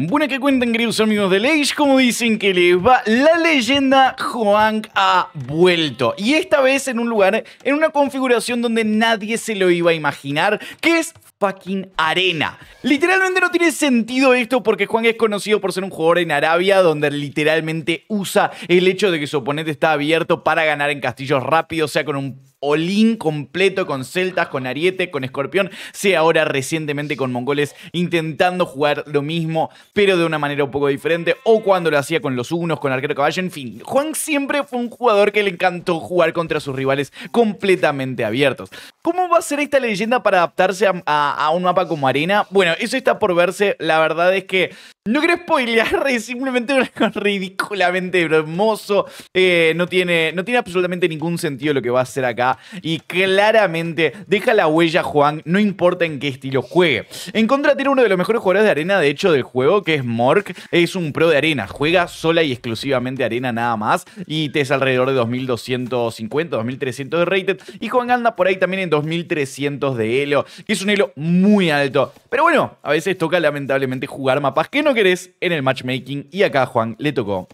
Bueno, que cuentan, queridos amigos de Age, como dicen que les va, la leyenda Juan ha vuelto. Y esta vez en un lugar, en una configuración donde nadie se lo iba a imaginar, que es fucking arena. Literalmente no tiene sentido esto porque Juan es conocido por ser un jugador en Arabia donde literalmente usa el hecho de que su oponente está abierto para ganar en castillos rápidos, sea con un olín completo con celtas, con ariete, con escorpión, sea ahora recientemente con mongoles intentando jugar lo mismo, pero de una manera un poco diferente, o cuando lo hacía con los unos, con arquero caballo, en fin. Juan siempre fue un jugador que le encantó jugar contra sus rivales completamente abiertos. ¿Cómo va a ser esta leyenda para adaptarse a, a a, un mapa como arena. Bueno, eso está por verse. La verdad es que no quiero spoilear, es simplemente ridículamente hermoso. Eh, no, tiene, no tiene absolutamente ningún sentido lo que va a hacer acá. Y claramente deja la huella Juan, no importa en qué estilo juegue. En contra tiene uno de los mejores jugadores de arena, de hecho, del juego, que es Mork. Es un pro de arena, juega sola y exclusivamente arena nada más. Y te es alrededor de 2250, 2300 de rated. Y Juan anda por ahí también en 2300 de Elo, que es un Elo muy alto. Pero bueno, a veces toca lamentablemente jugar mapas que no querés en el matchmaking y acá a Juan le tocó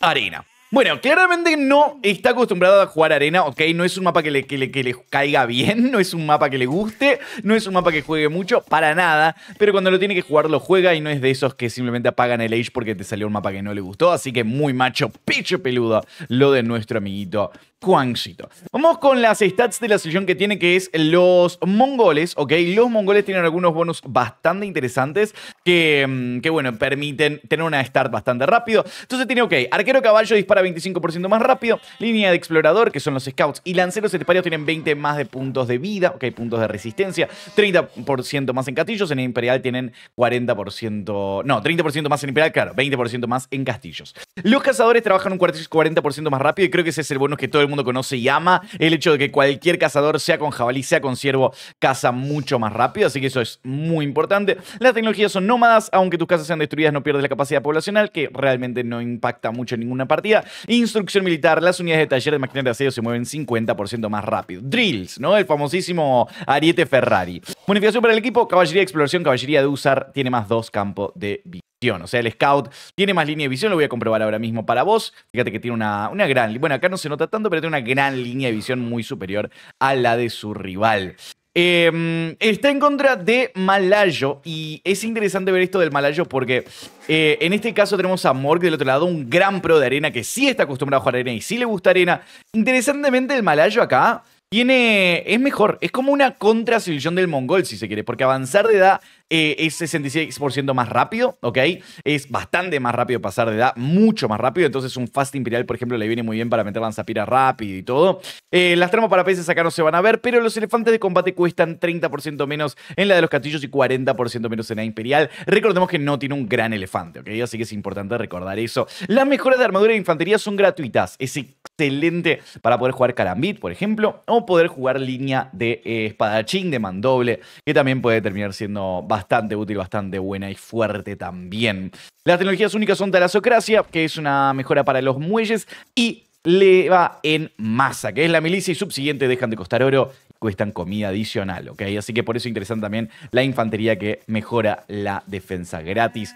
arena. Bueno, claramente no está acostumbrado a jugar arena, ok, no es un mapa que le, que, que le, caiga bien, no es un mapa que le guste, no es un mapa que juegue mucho, para nada, pero cuando lo tiene que jugar lo juega y no es de esos que simplemente apagan el age porque te salió un mapa que no le gustó, así que muy macho, pecho peludo lo de nuestro amiguito juancito Vamos con las stats de la sesión que tiene, que es los mongoles, ¿ok? Los mongoles tienen algunos bonos bastante interesantes que, mm, que bueno, permiten tener una start bastante rápido. Entonces tiene, ok, arquero caballo dispara 25% más rápido, línea de explorador, que son los scouts, y lanceros eteparios tienen 20 más de puntos de vida, ok, puntos de resistencia, 30% más en castillos, en imperial tienen 40%, no, 30% más en imperial, claro, 20% más en castillos. Los cazadores trabajan un 40% más rápido y creo que ese es el bonus que todo el mundo conoce y ama. El hecho de que cualquier cazador, sea con jabalí, sea con ciervo, caza mucho más rápido. Así que eso es muy importante. Las tecnologías son nómadas. Aunque tus casas sean destruidas, no pierdes la capacidad poblacional, que realmente no impacta mucho en ninguna partida. Instrucción militar. Las unidades de taller de máquinas de asedio se mueven 50% más rápido. Drills, ¿no? El famosísimo ariete Ferrari. Bonificación para el equipo. Caballería de exploración, caballería de usar. Tiene más dos campos de visión. O sea, el scout tiene más línea de visión, lo voy a comprobar ahora mismo para vos. Fíjate que tiene una, una gran... Bueno, acá no se nota tanto, pero una gran línea de visión muy superior a la de su rival. Em, está en contra de Malayo y es interesante ver esto del Malayo porque eh, en este caso tenemos a Morg del otro lado, un gran pro de arena que sí está acostumbrado a jugar arena y sí le gusta arena. Interesantemente el Malayo acá tiene, es mejor, es como una contra del mongol si se quiere, porque avanzar de edad eh, es 66% más rápido, ¿ok? Es bastante más rápido pasar de edad, mucho más rápido. Entonces, un Fast Imperial, por ejemplo, le viene muy bien para meter lanzapira rápido y todo. Eh, las tramas para peces acá no se van a ver, pero los elefantes de combate cuestan 30% menos en la de los castillos y 40% menos en la Imperial. Recordemos que no tiene un gran elefante, ¿ok? Así que es importante recordar eso. Las mejoras de armadura de infantería son gratuitas. Es excelente para poder jugar Carambit, por ejemplo, o poder jugar línea de eh, espadachín de mandoble, que también puede terminar siendo bastante bastante útil, bastante buena y fuerte también. Las tecnologías únicas son Talasocracia, que es una mejora para los muelles, y Leva en masa, que es la milicia y subsiguiente dejan de costar oro cuestan comida adicional, Así que por eso interesante también la infantería que mejora la defensa gratis.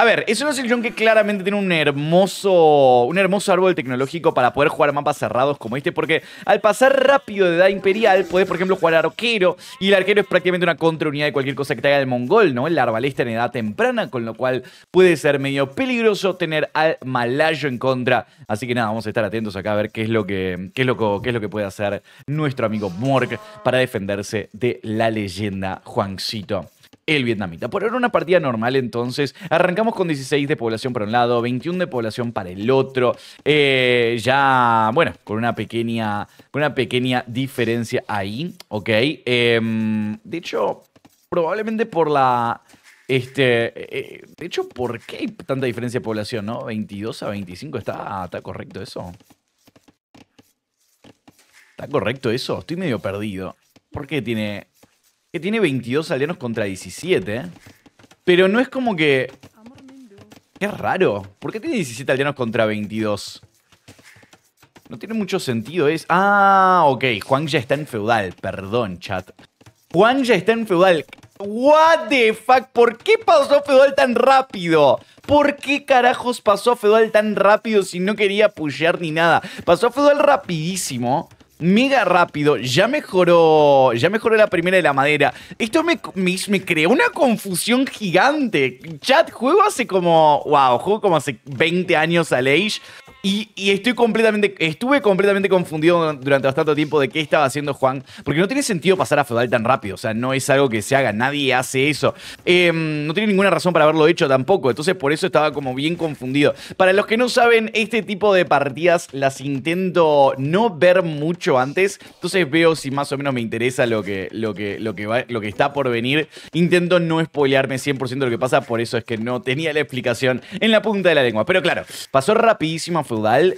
A ver, es una selección que claramente tiene un hermoso, un hermoso árbol tecnológico para poder jugar mapas cerrados como este, porque al pasar rápido de edad imperial, puede, por ejemplo, jugar arquero, y el arquero es prácticamente una contraunidad de cualquier cosa que te haga el mongol, ¿no? El arbalista en edad temprana, con lo cual puede ser medio peligroso tener al malayo en contra. Así que nada, vamos a estar atentos acá a ver qué es lo que, qué es lo, qué es lo que puede hacer nuestro amigo Morg para defenderse de la leyenda Juancito el vietnamita. Por ahora una partida normal entonces. Arrancamos con 16 de población para un lado, 21 de población para el otro. Eh, ya, bueno, con una pequeña, con una pequeña diferencia ahí, ¿ok? Em, de hecho, probablemente por la... Este, eh, eh, de hecho, ¿por qué hay tanta diferencia de población, no? 22 a 25, ¿está, está correcto eso? ¿Está correcto eso? Estoy medio perdido. ¿Por qué tiene que tiene 22 aldeanos contra 17. ¿eh? Pero no es como que... Qué raro. ¿Por qué tiene 17 aldeanos contra 22? No tiene mucho sentido. Es... Ah, ok. Juan ya está en feudal. Perdón, chat. Juan ya está en feudal. What the fuck? ¿Por qué pasó feudal tan rápido? ¿Por qué carajos pasó feudal tan rápido si no quería pushear ni nada? Pasó feudal rapidísimo mega rápido, ya mejoró, ya mejoró la primera de la madera. Esto me, me, creó una confusión gigante. Chat, juego hace como, wow, juego como hace 20 años al Age y, estoy completamente, estuve completamente confundido durante bastante tiempo de qué estaba haciendo Juan, porque no tiene sentido pasar a feudal tan rápido, o sea, no es algo que se haga, nadie hace eso. Em, no tiene ninguna razón para haberlo hecho tampoco, entonces por eso estaba como bien confundido. Para los que no saben, este tipo de partidas las intento no ver mucho antes, entonces veo si más o menos me interesa lo que, lo que, lo que, lo que está por venir. Intento no spoilearme 100% de lo que pasa, por eso es que no tenía la explicación en la punta de la lengua. Pero claro, pasó rapidísimo a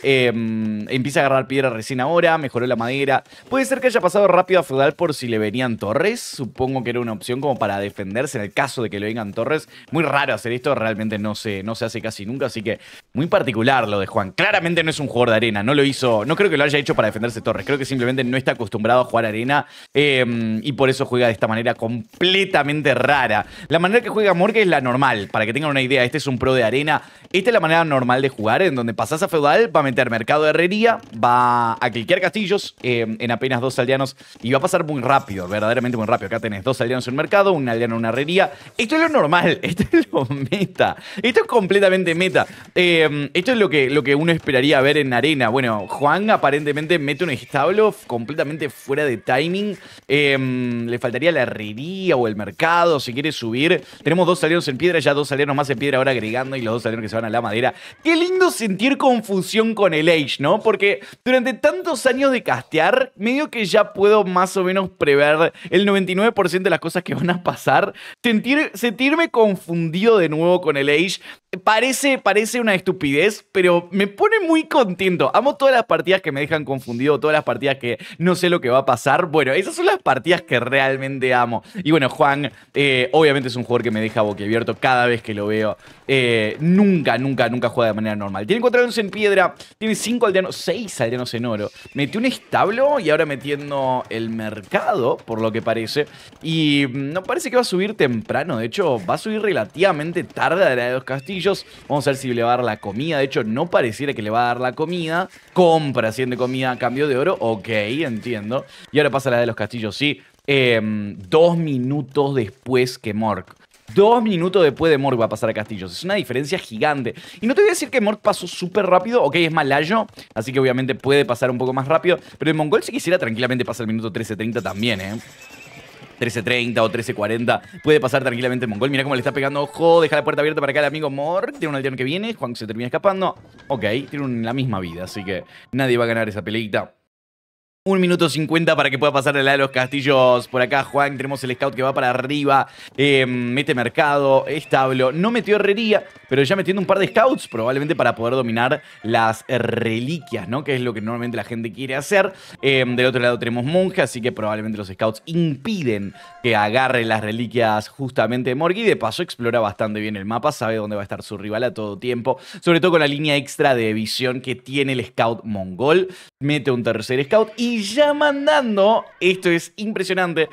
Em, empieza a agarrar piedra recién ahora, mejoró la madera. Puede ser que haya pasado rápido a feudal por si le venían torres. Supongo que era una opción como para defenderse en el caso de que le vengan torres. Muy raro hacer esto, realmente no se, no se hace casi nunca, así que muy particular lo de Juan. Claramente no es un jugador de arena, no lo hizo, no creo que lo haya hecho para defenderse torres. Creo que simplemente no está acostumbrado a jugar arena em, y por eso juega de esta manera completamente rara. La manera que juega Morgue es la normal, para que tengan una idea. Este es un pro de arena esta es la manera normal de jugar, en donde pasas a feudal, va a meter mercado de herrería, va a cliquear castillos eh, en apenas dos aldeanos y va a pasar muy rápido, verdaderamente muy rápido. Acá tenés dos aldeanos en mercado, un aldeano en una herrería. Esto es lo normal, esto es lo meta, esto es completamente meta. Em, esto es lo que, lo que uno esperaría ver en arena. Bueno, Juan aparentemente mete un establo completamente fuera de timing. Em, le faltaría la herrería o el mercado, si quiere subir. Tenemos dos aldeanos en piedra, ya dos aldeanos más en piedra ahora agregando y los dos aldeanos que se van a la madera. Qué lindo sentir confusión con el Age, ¿no? Porque durante tantos años de castear, medio que ya puedo más o menos prever el 99% de las cosas que van a pasar. Sentir, sentirme confundido de nuevo con el Age parece, parece una estupidez, pero me pone muy contento. Amo todas las partidas que me dejan confundido, todas las partidas que no sé lo que va a pasar. Bueno, esas son las partidas que realmente amo. Y bueno, Juan, eh, obviamente es un jugador que me deja boquiabierto cada vez que lo veo. Eh, nunca nunca, nunca, juega de manera normal. Tiene 4 aldeanos en piedra, tiene 5 aldeanos, 6 aldeanos en oro. Metió un establo y ahora metiendo el mercado, por lo que parece. Y mm, no parece que va a subir temprano, de hecho, va a subir relativamente tarde a la de los castillos. Vamos a ver si le va a dar la comida, de hecho, no pareciera que le va a dar la comida. Compra haciendo comida a cambio de oro, ok, entiendo. Y ahora pasa la de los castillos, sí. Em, dos minutos después que Mork. Dos minutos después de Morg va a pasar a Castillos. Es una diferencia gigante. Y no te voy a decir que Morg pasó súper rápido. Ok, es malayo, así que obviamente puede pasar un poco más rápido. Pero el Mongol si quisiera tranquilamente pasar el minuto 13.30 también, ¿eh? 13.30 o 13.40. Puede pasar tranquilamente el Mongol. Mira cómo le está pegando. Ojo, deja la puerta abierta para acá el amigo Morg. Tiene un aldeano que viene. Juan se termina escapando. Ok, tiene la misma vida, así que nadie va a ganar esa peleita. Un minuto 50 para que pueda pasar el lado de los castillos por acá, Juan. Tenemos el scout que va para arriba. Eh, mete mercado, establo. No metió herrería, pero ya metiendo un par de scouts, probablemente para poder dominar las reliquias, ¿no? Que es lo que normalmente la gente quiere hacer. Eh, del otro lado tenemos monje, así que probablemente los scouts impiden que agarre las reliquias justamente de Morgui. De paso, explora bastante bien el mapa, sabe dónde va a estar su rival a todo tiempo. Sobre todo con la línea extra de visión que tiene el scout mongol. Mete un tercer scout y y ya mandando, esto es impresionante,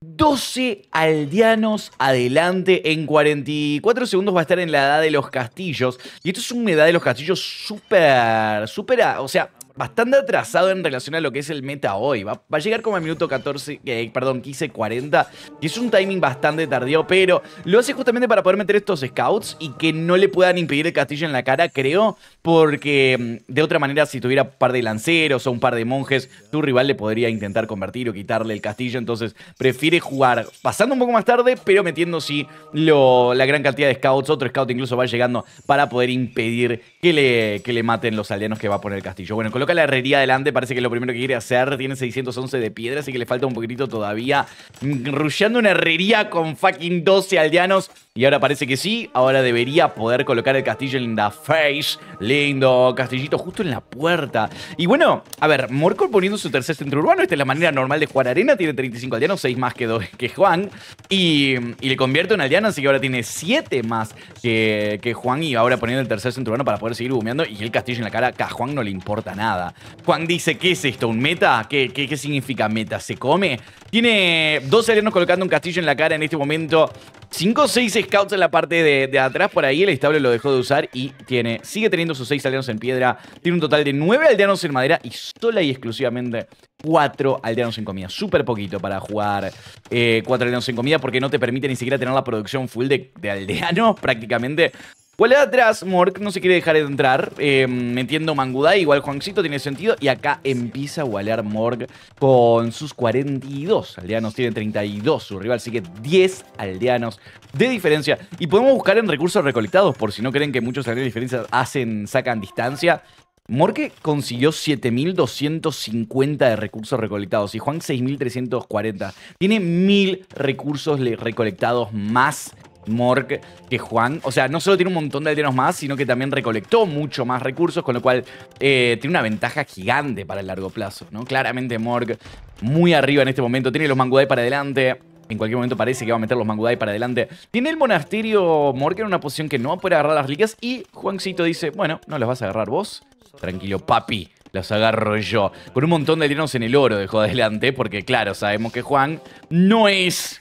12 aldeanos adelante en 44 segundos va a estar en la edad de los castillos. Y esto es una edad de los castillos súper, súper, o sea, bastante atrasado en relación a lo que es el meta hoy. Va, a llegar como al minuto 14, eh, perdón, 15, 40, que es un timing bastante tardío, pero lo hace justamente para poder meter estos scouts y que no le puedan impedir el castillo en la cara, creo, porque mm, de otra manera, si tuviera un par de lanceros o un par de monjes, tu rival le podría intentar convertir o quitarle el castillo, entonces prefiere jugar pasando un poco más tarde, pero metiendo sí lo, la gran cantidad de scouts, otro scout incluso va llegando para poder impedir que le, que le maten los aldeanos que va a poner el castillo. Bueno, con la herrería adelante, parece que lo primero que quiere hacer. Tiene 611 de piedra, así que le falta un poquitito todavía. Rullando una herrería con fucking 12 aldeanos. Y ahora parece que sí, ahora debería poder colocar el castillo en la face. Lindo, castillito justo en la puerta. Y bueno, a ver, Morkor poniendo su tercer centro urbano. Esta es la manera normal de jugar arena. Tiene 35 aldeanos, 6 más que, que Juan. Y, le convierte en aldeano, así que ahora tiene 7 más que, Juan. Y ahora poniendo el tercer centro urbano para poder seguir humeando. Y el castillo en la cara, a Juan no le importa nada. Juan dice, ¿qué es esto? ¿Un meta? ¿Qué, qué, significa meta? ¿Se come? Tiene dos aldeanos colocando un castillo en la cara en este momento. 5 o 6 scouts en la parte de, atrás por ahí. El estable lo dejó de usar y tiene, sigue teniendo sus 6 aldeanos en piedra. Tiene un total de 9 aldeanos en madera y sola y exclusivamente 4 aldeanos en comida. Súper poquito para jugar 4 eh, aldeanos en comida porque no te permite ni siquiera tener la producción full de, de aldeanos prácticamente. Cualidad atrás, Mork no se quiere dejar entrar, em, metiendo Mangudai, igual Juancito tiene sentido. Y acá empieza a gualear Morg con sus 42 aldeanos, tiene 32 su rival, sigue 10 aldeanos de diferencia. Y podemos buscar en recursos recolectados, por si no creen que muchos aldeanos de diferencia hacen, sacan distancia. Morg consiguió 7.250 de recursos recolectados y Juan 6.340. Tiene 1.000 recursos recolectados más Mork que Juan. O sea, no solo tiene un montón de aldeanos más, sino que también recolectó mucho más recursos, con lo cual eh, tiene una ventaja gigante para el largo plazo, ¿no? Claramente Mork muy arriba en este momento, tiene los Mangudai para adelante. En cualquier momento parece que va a meter los Mangudai para adelante. Tiene el monasterio Mork en una posición que no va a poder agarrar las ligas. Y Juancito dice, bueno, no las vas a agarrar vos. Tranquilo, papi, las agarro yo. Con un montón de aldeanos en el oro dejó adelante, porque claro, sabemos que Juan no es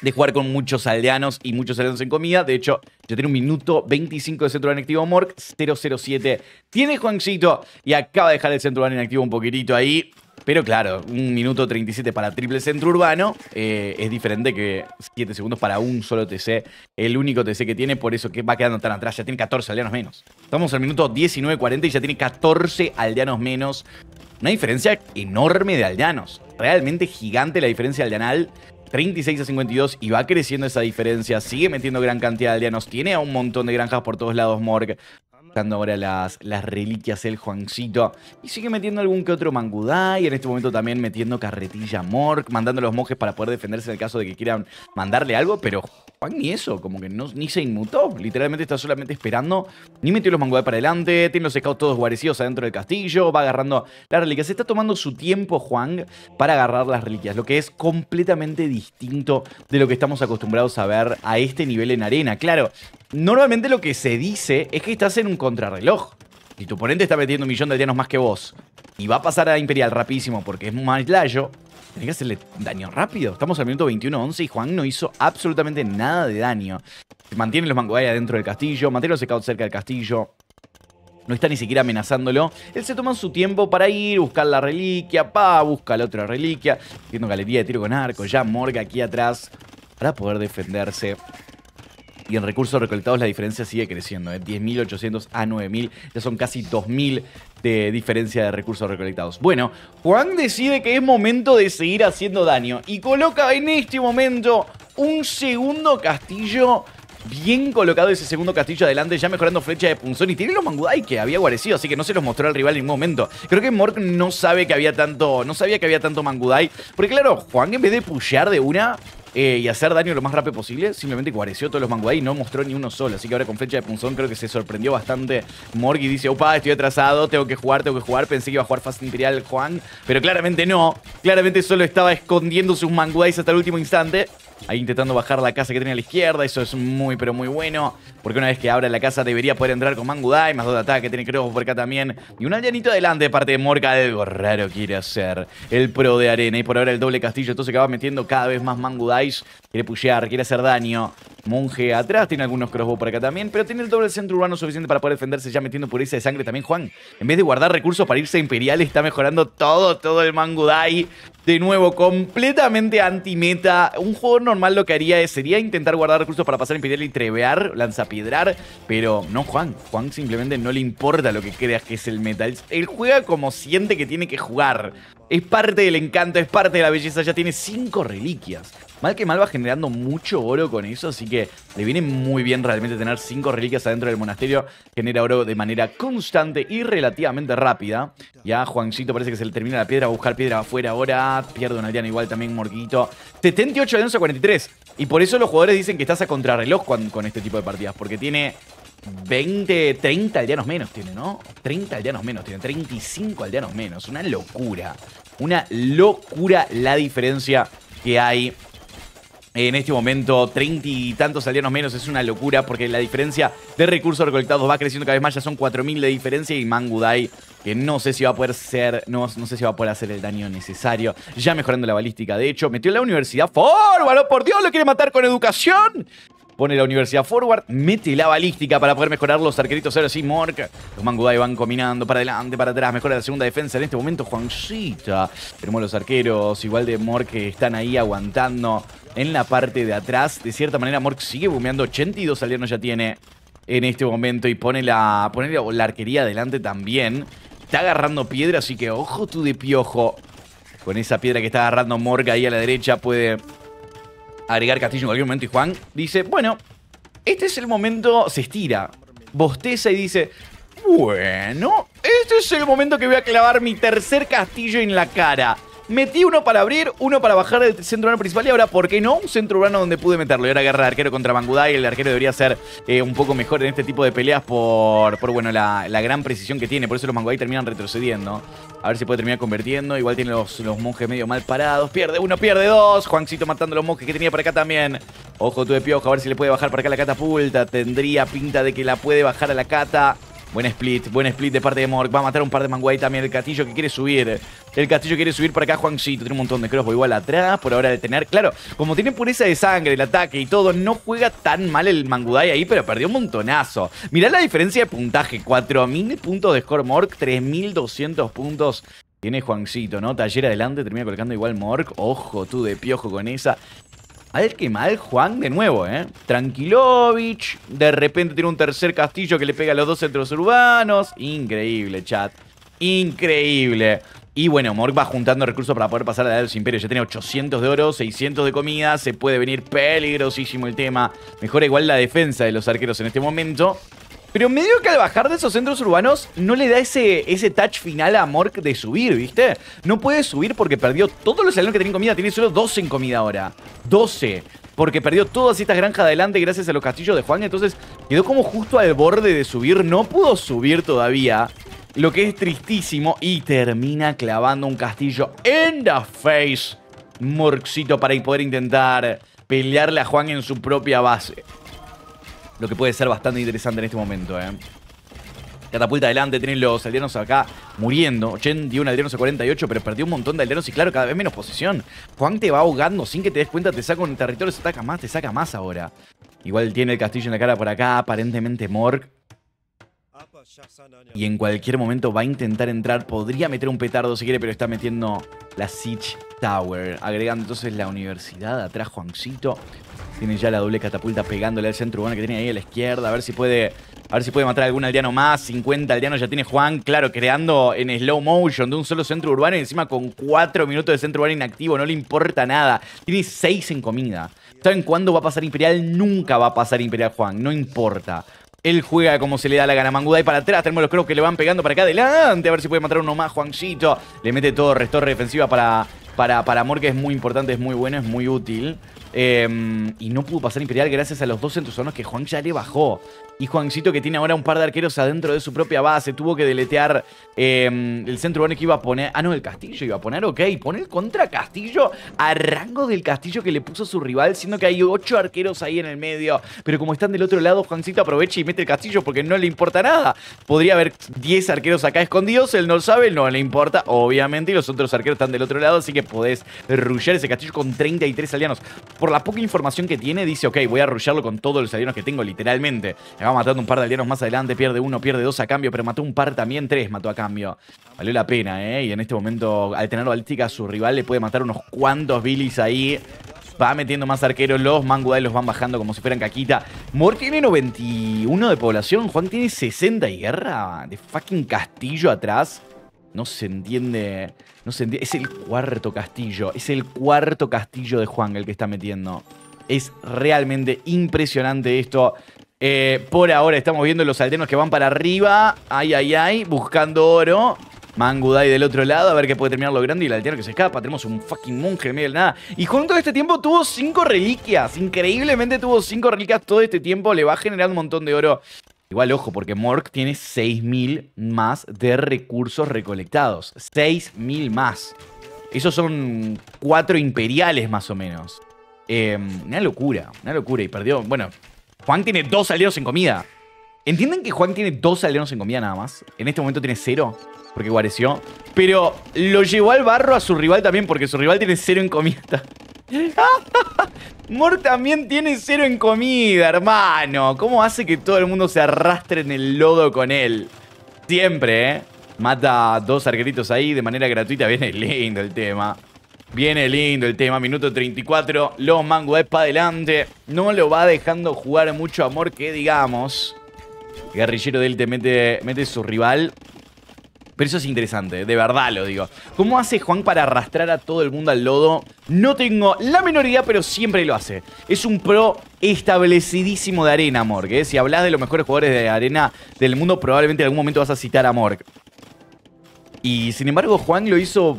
de jugar con muchos aldeanos y muchos aldeanos en comida. De hecho, ya tiene un minuto 25 de centro de activo Mork, 007. Tiene Juancito y acaba de dejar el centro urbano inactivo un poquitito ahí. Pero claro, un minuto 37 para triple centro urbano eh, es diferente que 7 segundos para un solo TC. El único TC que tiene, por eso que va quedando tan atrás. Ya tiene 14 aldeanos menos. Estamos al minuto 19.40 y ya tiene 14 aldeanos menos. Una diferencia enorme de aldeanos. Realmente gigante la diferencia aldeanal. 36 a 52 y va creciendo esa diferencia, sigue metiendo gran cantidad de aldeanos, tiene a un montón de granjas por todos lados Morg, ahora las, las reliquias el Juancito. Y sigue metiendo algún que otro Mangudai y en este momento también metiendo carretilla Mork, mandando a los monjes para poder defenderse en el caso de que quieran mandarle algo, pero Juan ni eso, como que no, ni se inmutó. Literalmente está solamente esperando, ni metió los Mangudai para adelante, tiene los scouts todos guarecidos adentro del castillo, va agarrando las reliquias. está tomando su tiempo Juan para agarrar las reliquias, lo que es completamente distinto de lo que estamos acostumbrados a ver a este nivel en arena. Claro, normalmente lo que se dice es que estás en un reloj. Si tu oponente está metiendo un millón de aldeanos más que vos y va a pasar a Imperial rapidísimo porque es más layo, tenés que hacerle daño rápido. Estamos al minuto 21-11 y Juan no hizo absolutamente nada de daño. Mantiene los mangoai dentro del castillo, mantiene los scouts cerca del castillo. No está ni siquiera amenazándolo. Él se toma su tiempo para ir, buscar la reliquia, pa, busca la otra reliquia. Tiene galería de tiro con arco, ya Morga aquí atrás para poder defenderse y en recursos recolectados la diferencia sigue creciendo, ¿eh? de 10.800 a 9.000, ya son casi 2.000 de diferencia de recursos recolectados. Bueno, Juan decide que es momento de seguir haciendo daño y coloca en este momento un segundo castillo bien colocado ese segundo castillo adelante, ya mejorando flecha de punzón. Y tiene los Mangudai que había guarecido, así que no se los mostró al rival en ningún momento. Creo que Mork no sabe que había tanto. No sabía que había tanto Mangudai. Porque claro, Juan en vez de pushear de una. Eh, y hacer daño lo más rápido posible, simplemente cuareció todos los Mangudai y no mostró ni uno solo. Así que ahora con flecha de punzón creo que se sorprendió bastante Y Dice, opa, estoy atrasado, tengo que jugar, tengo que jugar. Pensé que iba a jugar Fast Imperial Juan, pero claramente no. Claramente solo estaba escondiendo sus Mangudai hasta el último instante. Ahí intentando bajar la casa que tenía a la izquierda. Eso es muy, pero muy bueno. Porque una vez que abra la casa debería poder entrar con Mangudai. Más dos de ataque. Tiene creo por acá también. Y un allanito adelante de parte de Morca. Algo raro quiere hacer el pro de arena. Y por ahora el doble castillo. Entonces acaba metiendo cada vez más Mangudai Quiere pushear, quiere hacer daño. Monje atrás, tiene algunos crossbow por acá también, pero tiene el doble centro urbano suficiente para poder defenderse ya metiendo pureza de sangre también, Juan. En vez de guardar recursos para irse a Imperial, está mejorando todo, todo el Mangudai. De nuevo, completamente anti-meta. Un juego normal lo que haría es, sería intentar guardar recursos para pasar a Imperial y trevear, lanzapiedrar, pero no Juan. Juan simplemente no le importa lo que creas que es el meta. Él juega como siente que tiene que jugar. Es parte del encanto, es parte de la belleza. Ya tiene cinco reliquias. Mal que mal va generando mucho oro con eso, así que le viene muy bien realmente tener cinco reliquias adentro del monasterio. Genera oro de manera constante y relativamente rápida. Ya Juancito parece que se le termina la piedra, a buscar piedra afuera ahora. Pierde una aldeana igual también, Morguito 78 de a 43. Y por eso los jugadores dicen que estás a contrarreloj con, con este tipo de partidas, porque tiene 20, 30 aldeanos menos tiene, ¿no? 30 aldeanos menos tiene, 35 aldeanos menos. Una locura. Una locura la diferencia que hay en este momento, treinta y tantos aldeanos menos es una locura porque la diferencia de recursos recolectados va creciendo cada vez más, ya son 4.000 de diferencia y Mangudai, que no sé si va a poder ser, no, no, sé si va a poder hacer el daño necesario, ya mejorando la balística. De hecho, metió la universidad Fórvalo, oh, por Dios, lo quiere matar con educación pone la Universidad Forward, mete la balística para poder mejorar los arqueritos. Ahora sí, Mork. Los mangudai van combinando para adelante, para atrás. Mejora la segunda defensa. En este momento, Juancita. Tenemos los arqueros, igual de Mork, que están ahí aguantando en la parte de atrás. De cierta manera, Mork sigue bumeando 82 alianos ya tiene en este momento y pone la, pone la, arquería adelante también. Está agarrando piedra, así que ojo tú de piojo. Con esa piedra que está agarrando Mork ahí a la derecha puede agregar castillo en cualquier momento y Juan dice, bueno, este es el momento, se estira, bosteza y dice, bueno, este es el momento que voy a clavar mi tercer castillo en la cara. Metí uno para abrir, uno para bajar del centro urbano principal y ahora, ¿por qué no? Un centro urbano donde pude meterlo. Y ahora guerra de arquero contra Mangudai, El arquero debería ser eh, un poco mejor en este tipo de peleas por, por bueno, la, gran precisión que tiene. Por eso los Mangudai terminan retrocediendo. A ver si puede terminar convirtiendo. Igual tiene los, los monjes medio mal parados. Pierde uno, pierde dos. Juancito matando a los monjes que tenía para acá también. Ojo tú de piojo, a ver si le puede bajar para acá la catapulta. Tendría pinta de que la puede bajar a la cata. Buen split, buen split de parte de Mork. Va a matar un par de Mangudai también. El castillo que quiere subir. El castillo quiere subir para acá, Juancito. Tiene un montón de crossbow igual atrás. Por ahora de tener. Claro, como tiene pureza de sangre, el ataque y todo, no juega tan mal el Mangudai ahí, pero perdió un montonazo. Mirá la diferencia de puntaje: 4000 puntos de score Mork, 3200 puntos tiene Juancito, ¿no? Taller adelante, termina colocando igual Mork. Ojo tú de piojo con esa. Al que mal Juan de nuevo, ¿eh? Tranquilovich. De repente tiene un tercer castillo que le pega a los dos centros urbanos. Increíble, chat. Increíble. Y bueno, Morg va juntando recursos para poder pasar a la edad de los Ya tiene 800 de oro, 600 de comida. Se puede venir peligrosísimo el tema. Mejora igual la defensa de los arqueros en este momento. Pero medio que al bajar de esos centros urbanos no le da ese, ese touch final a Mork de subir, ¿viste? No puede subir porque perdió todos los salones que tenía comida. Tiene solo 12 en comida ahora. 12. Porque perdió todas estas granjas adelante gracias a los castillos de Juan. Entonces quedó como justo al borde de subir. No pudo subir todavía. Lo que es tristísimo. Y termina clavando un castillo en la face. Morkcito para poder intentar pelearle a Juan en su propia base. Lo que puede ser bastante interesante en este momento, ¿eh? Catapulta adelante, tienen los aldeanos acá muriendo. Chen un aldeano a 48, pero perdió un montón de aldeanos y claro, cada vez menos posición. Juan te va ahogando sin que te des cuenta, te saca un territorio, se ataca más, te saca más ahora. Igual tiene el castillo en la cara por acá, aparentemente Morg. Y en cualquier momento va a intentar entrar. Podría meter un petardo si quiere, pero está metiendo la Siege Tower. Agregando entonces la universidad. Atrás Juancito. Tiene ya la doble catapulta pegándole al centro urbano que tiene ahí a la izquierda. A ver si puede. A ver si puede matar a algún aldeano más. 50 aldeanos ya tiene Juan. Claro, creando en slow motion de un solo centro urbano. Y encima con 4 minutos de centro urbano inactivo. No le importa nada. Tiene 6 en comida. ¿Saben cuándo va a pasar Imperial? Nunca va a pasar Imperial Juan. No importa. Él juega como se le da la gana. manguda y para atrás. Tenemos los creo que le van pegando para acá adelante. A ver si puede matar uno más, Juanchito. Le mete todo, restorre defensiva para, para, para Amor, que es muy importante, es muy bueno, es muy útil. Em, y no pudo pasar Imperial gracias a los dos zonas que Juan ya le bajó y Juancito que tiene ahora un par de arqueros adentro de su propia base. Tuvo que deletear em, el centro bueno que iba a poner. Ah, no, el castillo iba a poner, ok. Pone el contra castillo a rango del castillo que le puso su rival, siendo que hay ocho arqueros ahí en el medio. Pero como están del otro lado, Juancito aprovecha y mete el castillo porque no le importa nada. Podría haber 10 arqueros acá escondidos, él no lo sabe, no le importa, obviamente. Y los otros arqueros están del otro lado, así que podés rullar ese castillo con 33 alianos. Por la poca información que tiene, dice, ok, voy a rullarlo con todos los alianos que tengo, literalmente Va matando un par de aldeanos más adelante. Pierde uno, pierde dos a cambio, pero mató un par también. Tres mató a cambio. Valió la pena, ¿eh? Y en este momento, al tener balística, su rival le puede matar unos cuantos billys ahí. Va metiendo más arqueros los. Manguday los van bajando como si fueran caquita. Mor tiene 91 de población. Juan tiene 60 y guerra. De fucking castillo atrás. No se entiende. No se entiende. Es el cuarto castillo. Es el cuarto castillo de Juan el que está metiendo. Es realmente impresionante esto. Eh, por ahora estamos viendo los alternos que van para arriba. Ay, ay, ay. Buscando oro. Mangudai del otro lado, a ver qué puede terminar grande Y el aldeano que se escapa. Tenemos un fucking monje en medio nada. Y junto a este tiempo tuvo cinco reliquias. Increíblemente tuvo cinco reliquias todo este tiempo. Le va a generar un montón de oro. Igual, ojo, porque Mork tiene 6.000 más de recursos recolectados. 6.000 más. Esos son cuatro imperiales más o menos. Eh, una locura, una locura. Y perdió, bueno, Juan tiene dos aliados en comida. ¿Entienden que Juan tiene dos aliados en comida nada más? En este momento tiene cero, porque guareció. Pero lo llevó al barro a su rival también, porque su rival tiene cero en comida. Mor también tiene cero en comida, hermano. ¿Cómo hace que todo el mundo se arrastre en el lodo con él? Siempre, ¿eh? Mata dos arqueritos ahí de manera gratuita. Viene lindo el tema. Viene lindo el tema, minuto 34. Los es para adelante. No lo va dejando jugar mucho amor que digamos. Guerrillero del te mete, su rival. Pero eso es interesante, de verdad lo digo. ¿Cómo hace Juan para arrastrar a todo el mundo al lodo? No tengo la menor idea, pero siempre lo hace. Es un pro establecidísimo de arena, Amor. Si hablas de los mejores jugadores de arena del mundo, probablemente en algún momento vas a citar a Morg. Y sin embargo, Juan lo hizo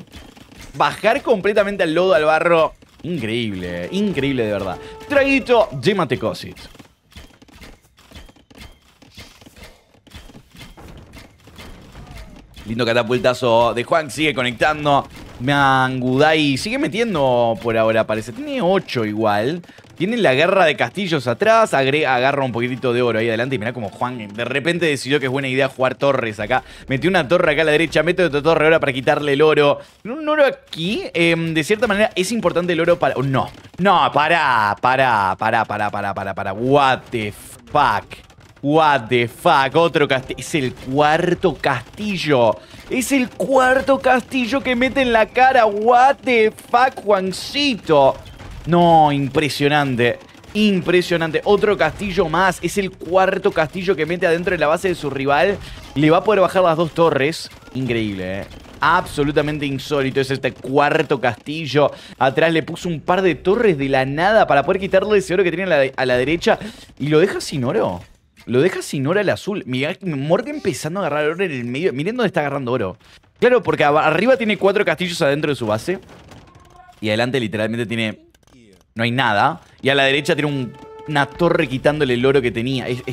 bajar completamente al lodo, al barro. Increíble, increíble de verdad. Traguito, llémate cosit Lindo catapultazo de Juan, sigue conectando. Mangudai sigue metiendo por ahora, parece. Tiene 8 igual. Tiene la guerra de castillos atrás. agarra un poquitito de oro ahí adelante. Y mirá como Juan de repente decidió que es buena idea jugar torres acá. Metió una torre acá a la derecha. Mete otra torre ahora para quitarle el oro. Un oro aquí. Em, de cierta manera es importante el oro para... No. No, pará. Pará, pará, pará, pará, pará, pará. What the fuck. What the fuck, otro castillo. Es el cuarto castillo. Es el cuarto castillo que mete en la cara. What the fuck, Juancito. No, impresionante. Impresionante. Otro castillo más. Es el cuarto castillo que mete adentro de la base de su rival. Le va a poder bajar las dos torres. Increíble, ¿eh? absolutamente insólito es este cuarto castillo. Atrás le puso un par de torres de la nada para poder quitarle ese oro que tenía a la derecha y lo deja sin oro. Lo deja sin oro al azul. mira Morgan empezando a agarrar oro en el medio. Miren dónde está agarrando oro. Claro, porque arriba tiene cuatro castillos adentro de su base. Y adelante literalmente tiene... No hay nada. Y a la derecha tiene un, una torre quitándole el oro que tenía. Es,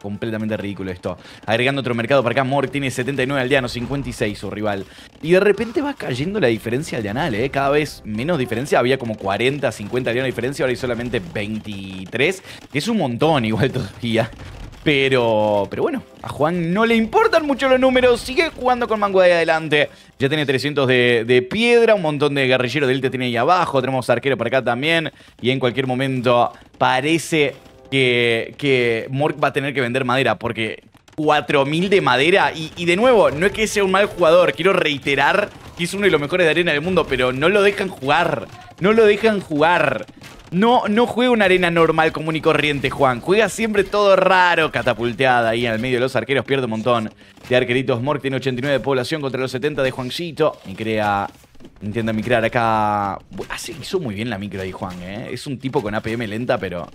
completamente ridículo esto. Agregando otro mercado para acá. Morg tiene 79 aldeanos, 56 su rival. Y de repente va cayendo la diferencia aldeanal, ¿eh? Cada vez menos diferencia. Había como 40, 50 aldeanos de diferencia. Ahora hay solamente 23. Es un montón igual todavía. Pero, pero bueno, a Juan no le importan mucho los números, sigue jugando con de adelante. Ya tiene 300 de, piedra, un montón de guerrilleros de tiene ahí abajo, tenemos arquero por acá también. Y en cualquier momento parece que, que Mork va a tener que vender madera porque 4.000 de madera. Y, y, de nuevo, no es que sea un mal jugador. Quiero reiterar que es uno de los mejores de arena del mundo, pero no lo dejan jugar. No lo dejan jugar. No, no juega una arena normal, común y corriente, Juan. Juega siempre todo raro, catapulteada ahí en el medio de los arqueros. Pierde un montón de arqueritos. Mork tiene 89 de población contra los 70 de Juancito. Y crea Intenta micrar acá. Así hizo muy bien la micro ahí, Juan. ¿eh? Es un tipo con APM lenta, pero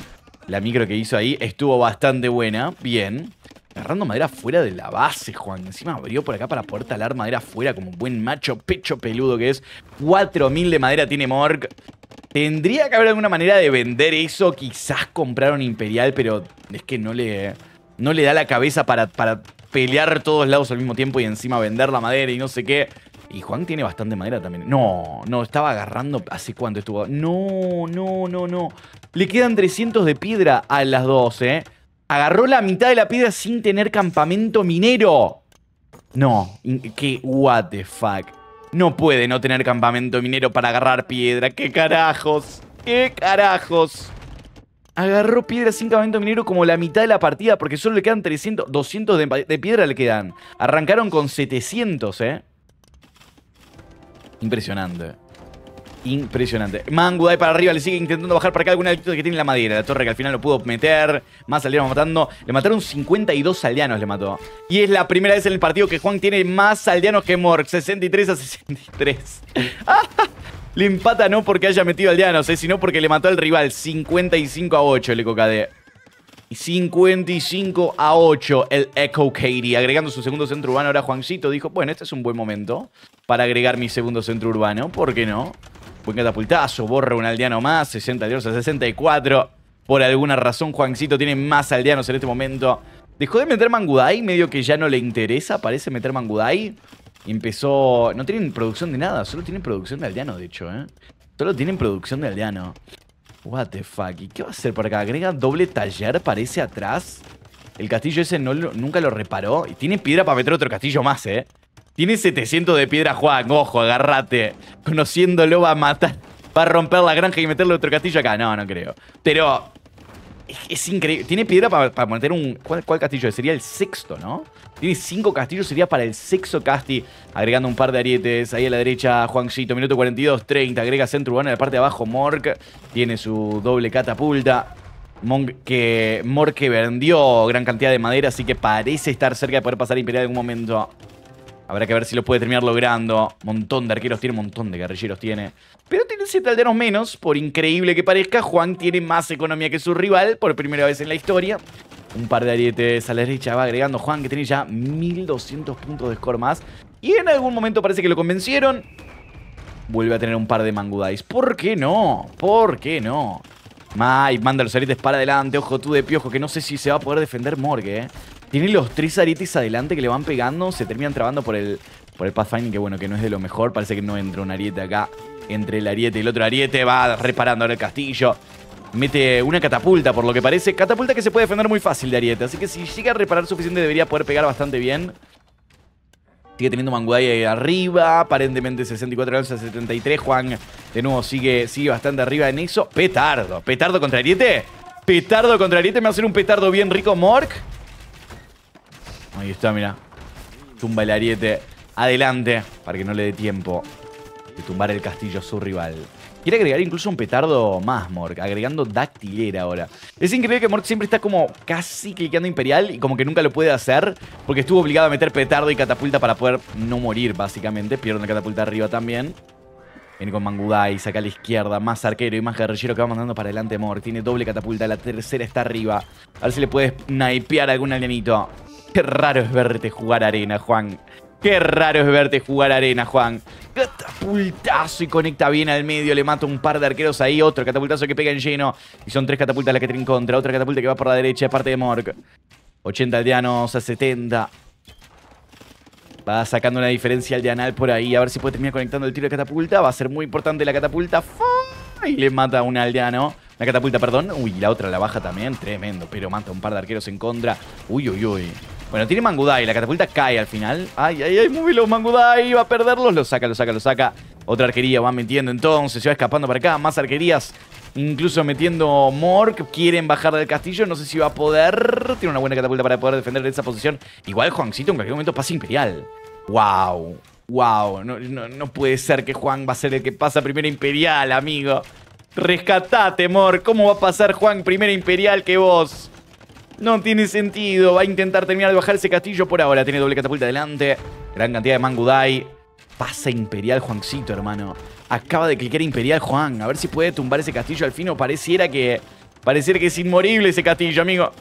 la micro que hizo ahí estuvo bastante buena. Bien. Agarrando madera fuera de la base, Juan. Encima abrió por acá para poder talar madera fuera como buen macho pecho peludo que es. 4000 de madera tiene Mork. Tendría que haber alguna manera de vender eso. Quizás comprar un Imperial, pero es que no le, no le da la cabeza para, pelear todos lados al mismo tiempo y encima vender la madera y no sé qué. Y Juan tiene bastante madera también. No, no, estaba agarrando. ¿Hace cuánto estuvo? No, no, no, no. Le quedan 300 de piedra a las 12. ¿eh? Agarró la mitad de la piedra sin tener campamento minero. No, qué what the fuck. No puede no tener campamento minero para agarrar piedra. ¡Qué carajos! ¡Qué carajos! Agarró piedra sin campamento minero como la mitad de la partida porque solo le quedan 300, 200 de, piedra le quedan. Arrancaron con 700, ¿eh? Impresionante. Impresionante. Mangu para arriba, le sigue intentando bajar para acá alguna altitud que tiene la madera. La torre que al final lo pudo meter. Más aldeanos matando. Le mataron 52 aldeanos, le mató. Y es la primera vez en el partido que Juan tiene más aldeanos que Morg. 63 a 63. le empata no porque haya metido aldeanos, eh, sino porque le mató al rival. 55 a 8 le y 55 a 8 el Echo Katie. Agregando su segundo centro urbano, ahora Juancito dijo, bueno, este es un buen momento para agregar mi segundo centro urbano. ¿Por qué no? Buen catapultazo, borra un aldeano más, 60 a 64. Por alguna razón, Juancito tiene más aldeanos en este momento. Dejó de meter Mangudai, medio que ya no le interesa, parece meter Mangudai. empezó... No tienen producción de nada, solo tienen producción de aldeano, de hecho, ¿eh? Solo tienen producción de aldeano. What the fuck, ¿y qué va a hacer por acá? ¿Agrega doble taller, parece, atrás? El castillo ese no nunca lo reparó. Y tiene piedra para meter otro castillo más, ¿eh? Tiene 700 de piedra Juan, ojo, agárrate. Conociéndolo va a matar, va a romper la granja y meterle otro castillo acá. No, no creo. Pero es, increíble. Tiene piedra para, meter un... ¿cuál, castillo? Sería el sexto, ¿no? Tiene cinco castillos, sería para el sexto casti. Agregando un par de arietes. Ahí a la derecha, Juancito, minuto 42, 30. Agrega centro urbano en la parte de abajo. Mork tiene su doble catapulta. que, Mork que vendió gran cantidad de madera, así que parece estar cerca de poder pasar Imperial en algún momento. Habrá que ver si lo puede terminar logrando. Montón de arqueros tiene, montón de guerrilleros tiene. Pero tiene 7 aldeanos menos, por increíble que parezca. Juan tiene más economía que su rival, por primera vez en la historia. Un par de arietes a la derecha va agregando Juan, que tiene ya 1200 puntos de score más. Y en algún momento parece que lo convencieron. Vuelve a tener un par de mangudais. ¿Por qué no? ¿Por qué no? Mai manda los arietes para adelante. Ojo tú de piojo, que no sé si se va a poder defender Morgue, eh. Tiene los tres arietes adelante que le van pegando. Se terminan trabando por el, por el Pathfinding, que bueno, que no es de lo mejor. Parece que no entra un ariete acá. Entre el ariete y el otro ariete va reparando ahora el castillo. Mete una catapulta, por lo que parece. Catapulta que se puede defender muy fácil de ariete. Así que si llega a reparar suficiente debería poder pegar bastante bien. Sigue teniendo Manguay ahí arriba. Aparentemente 64 a 73. Juan de nuevo sigue, sigue bastante arriba en eso. Petardo. Petardo contra ariete. Petardo contra ariete. Me va a hacer un petardo bien rico Mork. Ahí está, mira. Tumba el ariete. Adelante, para que no le dé tiempo de tumbar el castillo a su rival. Quiere agregar incluso un petardo más, Mork, agregando dactilera ahora. Es increíble que Mork siempre está como casi cliqueando Imperial y como que nunca lo puede hacer porque estuvo obligado a meter petardo y catapulta para poder no morir, básicamente. Pierde una catapulta arriba también. Viene con Mangudai, saca a la izquierda, más arquero y más guerrillero que va mandando para adelante Mor. Tiene doble catapulta, la tercera está arriba. A ver si le puedes naipear algún alienito. Qué raro es verte jugar arena, Juan. Qué raro es verte jugar arena, Juan. Catapultazo y conecta bien al medio. Le mata un par de arqueros ahí. Otro catapultazo que pega en lleno. Y son tres catapultas las que en contra. Otra catapulta que va por la derecha, parte de Mork. 80 aldeanos a 70. Va sacando una diferencia al por ahí. A ver si puede terminar conectando el tiro de catapulta. Va a ser muy importante la catapulta. Y le mata a un aldeano. La catapulta, perdón. Uy, la otra la baja también. Tremendo. Pero mata un par de arqueros en contra. Uy, uy, uy. Bueno, tiene Mangudai. La catapulta cae al final. Ay, ay, ay. los Mangudai. Va a perderlos. Lo saca, lo saca, lo saca. Otra arquería. Va mintiendo entonces. Se va escapando para acá. Más arquerías incluso metiendo Mork. Quieren bajar del castillo, no sé si va a poder. Tiene una buena catapulta para poder defender esa posición. Igual Juancito en cualquier momento pasa Imperial. ¡Wow! ¡Wow! No, puede ser que Juan va a ser el que pasa primero Imperial, amigo. Rescatate, Mork. ¿Cómo va a pasar Juan primero Imperial que vos? No tiene sentido. Va a intentar terminar de bajar ese castillo por ahora. Tiene doble catapulta adelante. Gran cantidad de Mangudai. Pasa Imperial Juancito, hermano. Acaba de cliquear Imperial Juan. A ver si puede tumbar ese castillo al fin o pareciera que... Pareciera que es inmorible ese castillo, amigo.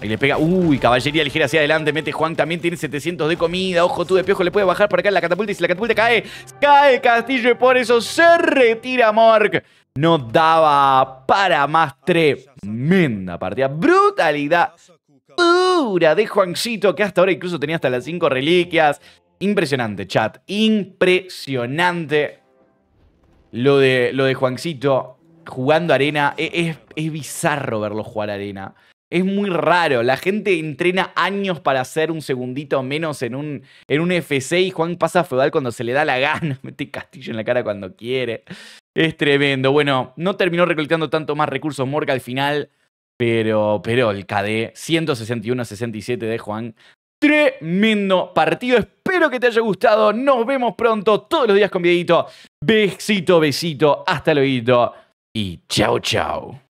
Ahí le pega. Uy, caballería ligera hacia adelante. Mete Juan. También tiene 700 de comida. Ojo tú de piojo. Le puede bajar para acá en la catapulta. Y si la catapulta cae, cae castillo. Y por eso se retira Mork. No daba para más. Tremenda partida. Brutalidad pura de Juancito, que hasta ahora incluso tenía hasta las 5 reliquias. Impresionante, chat. Impresionante lo de, lo de Juancito jugando arena. E, es, bizarro verlo jugar arena. Es muy raro. La gente entrena años para hacer un segundito menos en un, en un FC y Juan pasa a feudal cuando se le da la gana. Mete castillo en la cara cuando quiere. Es tremendo. Bueno, no terminó recolectando tanto más recursos Morga al final. Pero, pero el KD 161-67 de Juan Tremendo partido. Espero que te haya gustado. Nos vemos pronto todos los días con videito. Besito, besito. Hasta luego. Y chao, chao.